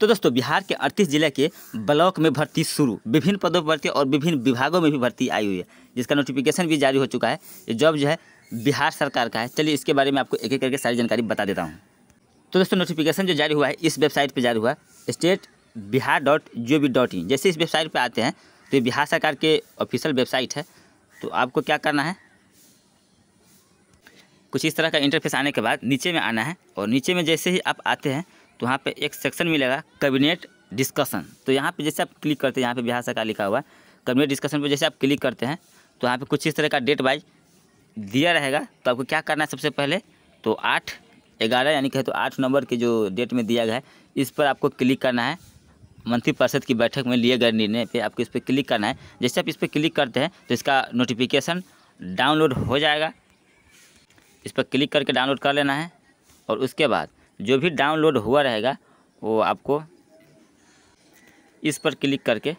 तो दोस्तों बिहार के अड़तीस जिले के ब्लॉक में भर्ती शुरू विभिन्न पदों पर भर्ती और विभिन्न विभागों में भी भर्ती आई हुई है जिसका नोटिफिकेशन भी जारी हो चुका है ये जॉब जो है बिहार सरकार का है चलिए इसके बारे में आपको एक एक करके सारी जानकारी बता देता हूँ तो दोस्तों नोटिफिकेशन जो जारी हुआ है इस वेबसाइट पर जारी हुआ है state Bihar dot G O dot in जैसे इस वेबसाइट पर आते हैं तो ये बिहार सरकार के ऑफिशियल वेबसाइट है तो आपको क्या करना है कुछ इस तरह का इंटरफेस आने के बाद नीचे में आना है और नीचे में जैसे ही आप आते हैं तो वहाँ पे एक सेक्शन मिलेगा कैबिनेट डिस्कशन तो यहाँ पे जैसे आप क्लिक करते हैं यहाँ पे बिहार सरकार लिखा हुआ है कैबिनेट डिस्कशन पे जैसे आप क्लिक करते हैं तो यहाँ पे कुछ इस तरह का डेट वाइज दिया रहेगा तो आपको क्या करना है सबसे पहले तो आठ ग्यारह यानी कहे तो आठ नंबर के जो डेट में दिया गया है इस पर आपको क्लिक करना है मंत्री परिषद की बैठक में लिए गए निर्णय पे आपको इस पर क्लिक करना है जैसे आप इस पर क्लिक करते हैं तो इसका नोटिफिकेशन डाउनलोड हो जाएगा इस पर क्लिक करके डाउनलोड कर लेना है और उसके बाद जो भी डाउनलोड हुआ रहेगा वो आपको इस पर क्लिक करके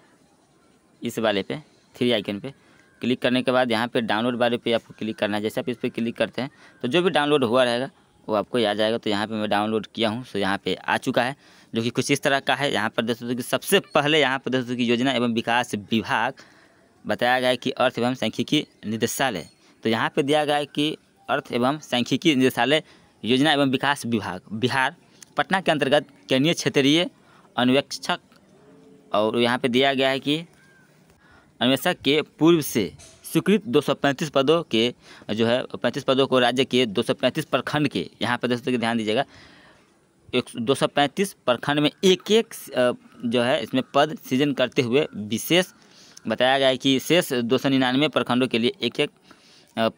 इस वाले पे थ्री आइकन पे क्लिक करने के बाद यहाँ पे डाउनलोड वाले पे आपको क्लिक करना है जैसे आप इस पर क्लिक करते हैं तो जो भी डाउनलोड हुआ रहेगा वो आपको आ जाएगा तो यहाँ पे मैं डाउनलोड किया हूँ सो तो यहाँ पे आ चुका है जो कि कुछ इस तरह का है यहाँ पर दोस्तों कि सबसे पहले यहाँ पर दोस्तों की योजना एवं विकास विभाग बताया गया है कि अर्थ एवं सांख्यिकी निदेशालय तो यहाँ पर दिया गया है कि अर्थ एवं सांख्यिकी निदेशालय योजना एवं विकास विभाग बिहार पटना के अंतर्गत केंद्रीय क्षेत्रीय अन्वेक्षक और यहाँ पे दिया गया है कि अन्वेषक के पूर्व से स्वीकृत 235 पदों के जो है 35 पदों को राज्य के 235 प्रखंड के यहाँ पे दोस्तों ध्यान दीजिएगा एक दो प्रखंड में एक एक जो है इसमें पद सृजन करते हुए विशेष बताया गया है कि शेष दो प्रखंडों के लिए एक एक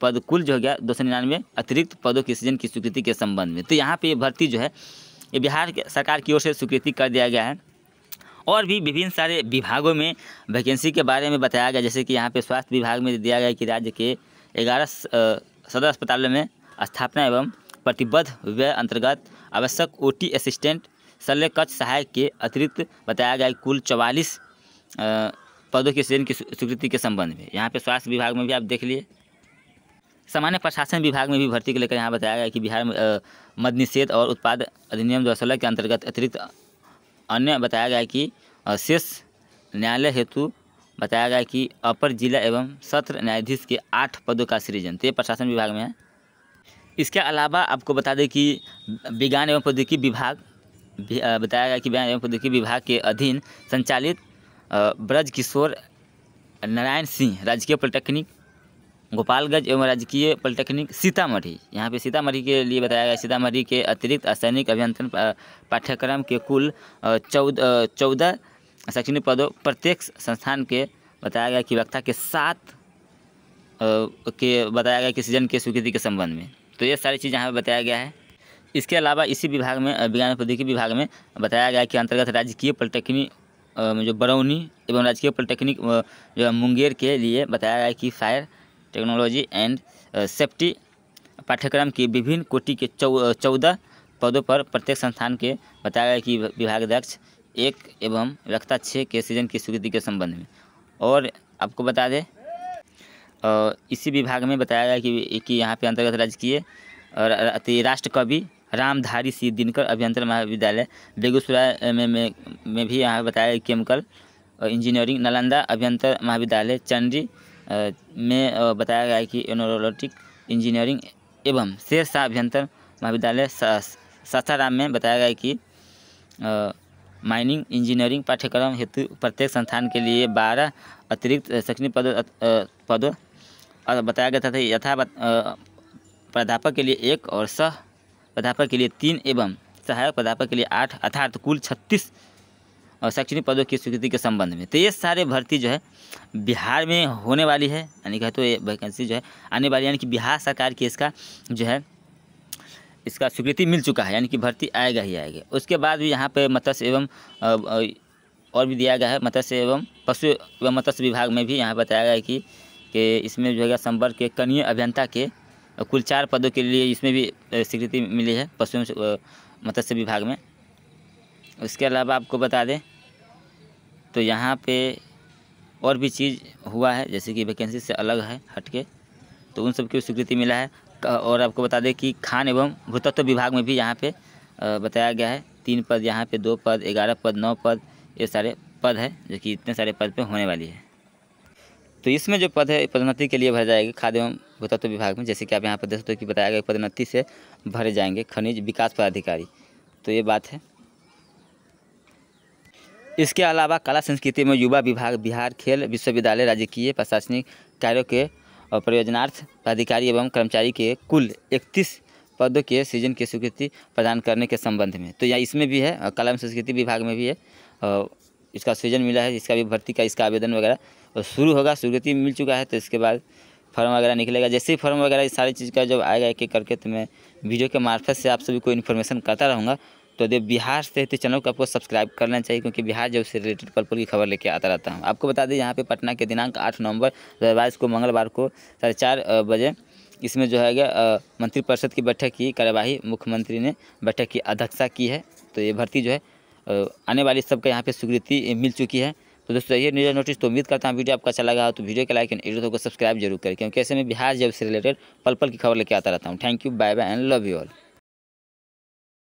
पद कुल जो हो गया दो सौ निन्यानवे अतिरिक्त पदों की सृजन की स्वीकृति के संबंध में तो यहाँ पर ये भर्ती जो है ये बिहार सरकार की ओर से स्वीकृति कर दिया गया है और भी विभिन्न सारे विभागों में वैकेंसी के बारे में बताया गया जैसे कि यहाँ पे स्वास्थ्य विभाग में दिया गया कि राज्य के ग्यारह सदर अस्पतालों में स्थापना एवं प्रतिबद्ध व्यय अंतर्गत आवश्यक ओटी असिस्टेंट शल्य कक्ष सहायक के अतिरिक्त बताया गया कुल चवालीस पदों के सृजन की स्वीकृति के संबंध में यहाँ पर स्वास्थ्य विभाग में भी आप देख लिए सामान्य प्रशासन विभाग में भी भर्ती को लेकर यहाँ बताया गया कि बिहार में मद निषेध और उत्पाद अधिनियम दो के अंतर्गत अतिरिक्त अन्य बताया गया कि शेष न्यायालय हेतु बताया गया कि अपर जिला एवं सत्र न्यायाधीश के आठ पदों का सृजन तो ये प्रशासन विभाग में है इसके अलावा आपको बता दें कि विज्ञान एवं प्रौद्योगिकी विभाग बताया गया कि विज्ञान एवं प्रौद्योगिकी विभाग के अधीन संचालित ब्रज किशोर नारायण सिंह राजकीय पॉलिटेक्निक गोपालगंज एवं राजकीय पॉलिटेक्निक सीतामढ़ी यहाँ पे सीतामढ़ी के लिए बताया गया सीतामढ़ी के अतिरिक्त असैनिक अभियंत्रण पाठ्यक्रम के कुल चौदह चौदह शैक्षणिक पदों प्रत्येक संस्थान के बताया गया कि वक्ता के सात के बताया गया कि सीजन के स्वीकृति के संबंध में तो ये सारी चीज़ यहाँ पर बताया गया है इसके अलावा इसी विभाग में विज्ञान प्रौद्योगिकी विभाग में बताया गया कि अंतर्गत राजकीय पॉलिटेक्निक जो बरौनी एवं राजकीय पॉलिटेक्निक जो मुंगेर के लिए बताया गया कि फायर टेक्नोलॉजी एंड सेफ्टी पाठ्यक्रम की विभिन्न कोटि के uh, चौदह पदों पर प्रत्येक संस्थान के बताया गया कि विभागाध्यक्ष एक एवं रक्ता छः के सीजन की स्वीकृति के संबंध में और आपको बता दें uh, इसी विभाग में बताया गया कि कि यहाँ पे अंतर्गत राजकीय और राष्ट्र कवि रामधारी सिंह दिनकर अभियंत्र महाविद्यालय बेगूसराय uh, में, में में भी यहाँ बताया गया केमिकल इंजीनियरिंग नालंदा अभियंत्र महाविद्यालय चंडी में बताया गया है कि एनोरोलॉटिक इंजीनियरिंग एवं शेर शाह अभियंत्रण महाविद्यालय सासाराम में बताया गया है कि माइनिंग इंजीनियरिंग पाठ्यक्रम हेतु प्रत्येक संस्थान के लिए बारह अतिरिक्त शैक्षणिक पदों पदों और बताया गया था यथा प्राध्यापक के लिए एक और सह प्राध्यापक के लिए तीन एवं सहायक प्राध्यापक के लिए आठ अर्थात कुल छत्तीस और शैक्षणिक पदों की स्वीकृति के संबंध में तो ये सारे भर्ती जो है बिहार में होने वाली है यानी कहते तो ये वैकेंसी जो है आने वाली यानी कि बिहार सरकार की इसका जो है इसका स्वीकृति मिल चुका है यानी कि भर्ती आएगा ही आएगा उसके बाद भी यहाँ पर मत्स्य एवं और भी दिया गया है मत्स्य एवं पशु एवं मत्स्य विभाग में भी यहाँ बताया गया है कि, कि इसमें जो है संवर्ग के कनीय अभियंता के कुल चार पदों के लिए इसमें भी स्वीकृति मिली है पशु मत्स्य विभाग में उसके अलावा आपको बता दें तो यहाँ पे और भी चीज़ हुआ है जैसे कि वैकेंसी से अलग है हटके तो उन सब की स्वीकृति मिला है और आपको बता दें कि खान एवं भूतत्व विभाग में भी यहाँ पे बताया गया है तीन पद यहाँ पे दो पद ग्यारह पद नौ पद ये सारे पद है जो कि इतने सारे पद पर होने वाली है तो इसमें जो पद है पदोन्नति के लिए भर जाएगी खाद्य एवं भूतत्व विभाग में जैसे कि आप यहाँ पर देख सकते हो कि बताया गया पदोन्नति से भरे जाएंगे खनिज विकास पदाधिकारी तो ये बात है इसके अलावा कला संस्कृति में युवा विभाग बिहार खेल विश्वविद्यालय राजकीय प्रशासनिक कार्यों के प्रयोजनार्थ अधिकारी एवं कर्मचारी के कुल इकतीस पदों के सीजन की स्वीकृति प्रदान करने के संबंध में तो यहाँ इसमें भी है कला एवं संस्कृति विभाग में भी है इसका सीजन मिला है इसका भी भर्ती का इसका आवेदन वगैरह शुरू होगा स्वीकृति मिल चुका है तो इसके बाद फॉर्म वगैरह निकलेगा जैसे ही फॉर्म वगैरह इस सारी चीज़ का जब आएगा एक एक करके तो मैं वीडियो के मार्फत से आप सभी को इन्फॉर्मेशन करता रहूँगा तो देव बिहार से तो चैनल को आपको सब्सक्राइब करना चाहिए क्योंकि बिहार जब से रिलेटेड पल पल की खबर लेके आता रहता हूँ आपको बता दें यहाँ पे पटना के दिनांक आठ नवंबर दो को मंगलवार को साढ़े चार बजे इसमें जो है मंत्रिपरिषद की बैठक की कार्यवाही मुख्यमंत्री ने बैठक की अध्यक्षता की है तो ये भर्ती जो है आने वाली सबका यहाँ पर स्वीकृति मिल चुकी है तो दोस्तों ये न्यूज नोटिस तो उम्मीद करता हूँ वीडियो आपका अच्छा लगा हो तो वीडियो के लाइक एंड वीडियो को सब्सक्राइब जरूर करें क्योंकि ऐसे में बिहार जब से रिलेटेड पल पल की खबर लेके आता रहता हूँ thank you bye bye and love you all